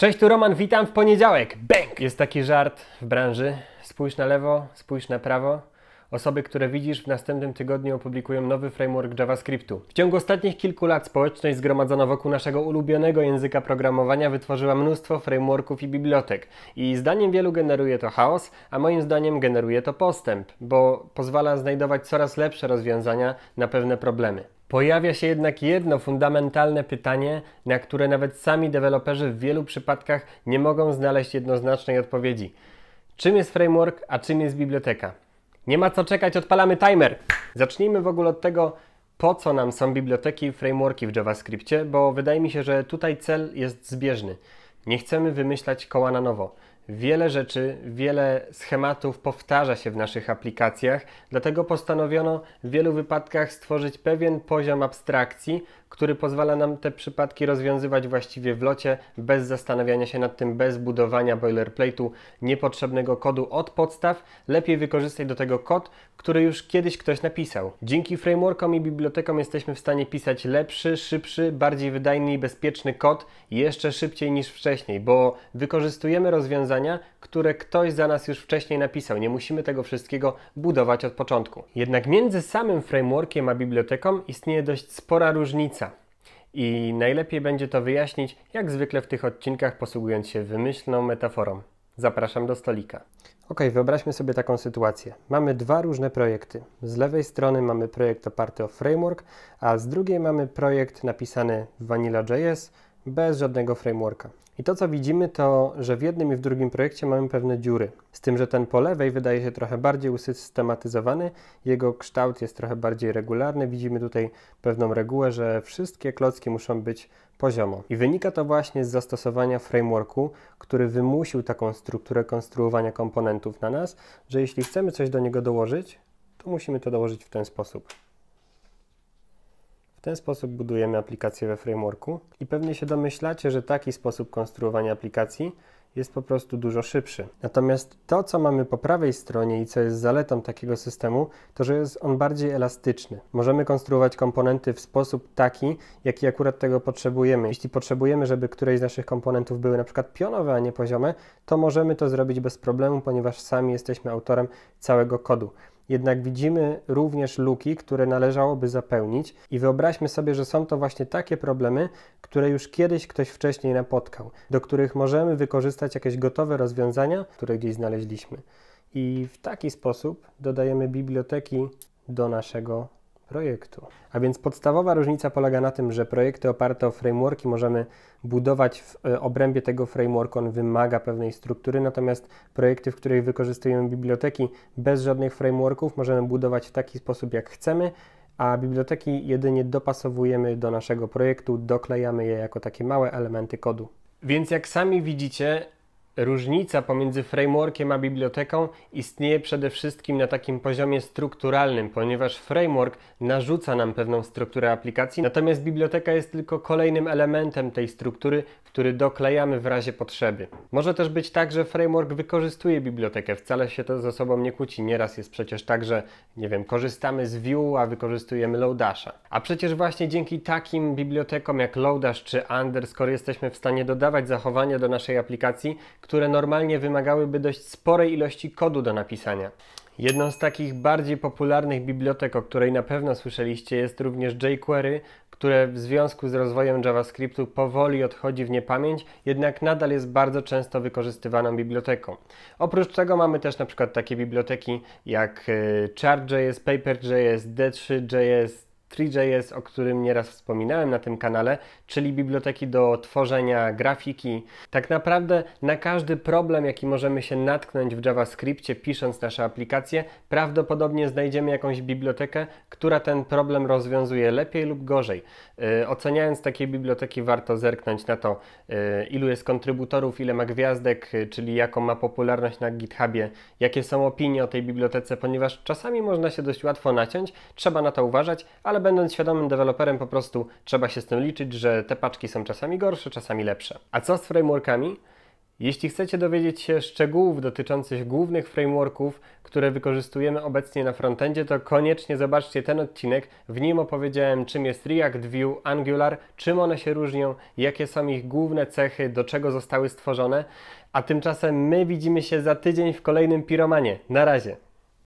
Cześć, tu Roman, witam w poniedziałek. Bęk! Jest taki żart w branży. Spójrz na lewo, spójrz na prawo. Osoby, które widzisz w następnym tygodniu opublikują nowy framework JavaScriptu. W ciągu ostatnich kilku lat społeczność zgromadzona wokół naszego ulubionego języka programowania wytworzyła mnóstwo frameworków i bibliotek. I zdaniem wielu generuje to chaos, a moim zdaniem generuje to postęp, bo pozwala znajdować coraz lepsze rozwiązania na pewne problemy. Pojawia się jednak jedno fundamentalne pytanie, na które nawet sami deweloperzy w wielu przypadkach nie mogą znaleźć jednoznacznej odpowiedzi. Czym jest framework, a czym jest biblioteka? Nie ma co czekać, odpalamy timer! Zacznijmy w ogóle od tego, po co nam są biblioteki i frameworki w JavaScriptie, bo wydaje mi się, że tutaj cel jest zbieżny. Nie chcemy wymyślać koła na nowo. Wiele rzeczy, wiele schematów powtarza się w naszych aplikacjach, dlatego postanowiono w wielu wypadkach stworzyć pewien poziom abstrakcji, który pozwala nam te przypadki rozwiązywać właściwie w locie, bez zastanawiania się nad tym, bez budowania boilerplate'u niepotrzebnego kodu od podstaw. Lepiej wykorzystać do tego kod, który już kiedyś ktoś napisał. Dzięki frameworkom i bibliotekom jesteśmy w stanie pisać lepszy, szybszy, bardziej wydajny i bezpieczny kod jeszcze szybciej niż wcześniej, bo wykorzystujemy rozwiązania zdania, które ktoś za nas już wcześniej napisał. Nie musimy tego wszystkiego budować od początku. Jednak między samym frameworkiem a biblioteką istnieje dość spora różnica. I najlepiej będzie to wyjaśnić, jak zwykle w tych odcinkach, posługując się wymyślną metaforą. Zapraszam do stolika. Ok, wyobraźmy sobie taką sytuację. Mamy dwa różne projekty. Z lewej strony mamy projekt oparty o framework, a z drugiej mamy projekt napisany w Vanilla.js, bez żadnego frameworka. I to co widzimy to, że w jednym i w drugim projekcie mamy pewne dziury. Z tym, że ten po lewej wydaje się trochę bardziej usystematyzowany, jego kształt jest trochę bardziej regularny. Widzimy tutaj pewną regułę, że wszystkie klocki muszą być poziomo. I wynika to właśnie z zastosowania frameworku, który wymusił taką strukturę konstruowania komponentów na nas, że jeśli chcemy coś do niego dołożyć, to musimy to dołożyć w ten sposób. W ten sposób budujemy aplikację we frameworku i pewnie się domyślacie, że taki sposób konstruowania aplikacji jest po prostu dużo szybszy. Natomiast to, co mamy po prawej stronie i co jest zaletą takiego systemu, to że jest on bardziej elastyczny. Możemy konstruować komponenty w sposób taki, jaki akurat tego potrzebujemy. Jeśli potrzebujemy, żeby któreś z naszych komponentów były na przykład pionowe, a nie poziome, to możemy to zrobić bez problemu, ponieważ sami jesteśmy autorem całego kodu jednak widzimy również luki, które należałoby zapełnić i wyobraźmy sobie, że są to właśnie takie problemy, które już kiedyś ktoś wcześniej napotkał, do których możemy wykorzystać jakieś gotowe rozwiązania, które gdzieś znaleźliśmy. I w taki sposób dodajemy biblioteki do naszego projektu. A więc podstawowa różnica polega na tym, że projekty oparte o frameworki możemy budować w e, obrębie tego frameworku, on wymaga pewnej struktury, natomiast projekty, w których wykorzystujemy biblioteki bez żadnych frameworków, możemy budować w taki sposób, jak chcemy, a biblioteki jedynie dopasowujemy do naszego projektu, doklejamy je jako takie małe elementy kodu. Więc jak sami widzicie, Różnica pomiędzy frameworkiem a biblioteką istnieje przede wszystkim na takim poziomie strukturalnym, ponieważ framework narzuca nam pewną strukturę aplikacji, natomiast biblioteka jest tylko kolejnym elementem tej struktury, który doklejamy w razie potrzeby. Może też być tak, że framework wykorzystuje bibliotekę, wcale się to ze sobą nie kłóci. Nieraz jest przecież tak, że nie wiem, korzystamy z Vue, a wykorzystujemy Lodasha. A przecież właśnie dzięki takim bibliotekom jak Lodash czy Underscore jesteśmy w stanie dodawać zachowania do naszej aplikacji, które normalnie wymagałyby dość sporej ilości kodu do napisania. Jedną z takich bardziej popularnych bibliotek, o której na pewno słyszeliście, jest również jQuery, które w związku z rozwojem JavaScriptu powoli odchodzi w niepamięć, jednak nadal jest bardzo często wykorzystywaną biblioteką. Oprócz tego mamy też na przykład takie biblioteki jak e, Chart.js, Paper.js, D3.js, 3JS, o którym nieraz wspominałem na tym kanale, czyli biblioteki do tworzenia grafiki. Tak naprawdę na każdy problem, jaki możemy się natknąć w JavaScriptie pisząc nasze aplikacje, prawdopodobnie znajdziemy jakąś bibliotekę, która ten problem rozwiązuje lepiej lub gorzej. Yy, oceniając takie biblioteki warto zerknąć na to, yy, ilu jest kontrybutorów, ile ma gwiazdek, yy, czyli jaką ma popularność na GitHubie, jakie są opinie o tej bibliotece, ponieważ czasami można się dość łatwo naciąć, trzeba na to uważać, ale ale będąc świadomym deweloperem po prostu trzeba się z tym liczyć, że te paczki są czasami gorsze, czasami lepsze. A co z frameworkami? Jeśli chcecie dowiedzieć się szczegółów dotyczących głównych frameworków, które wykorzystujemy obecnie na frontendzie, to koniecznie zobaczcie ten odcinek. W nim opowiedziałem, czym jest React, Vue, Angular, czym one się różnią, jakie są ich główne cechy, do czego zostały stworzone. A tymczasem my widzimy się za tydzień w kolejnym Piromanie. Na razie.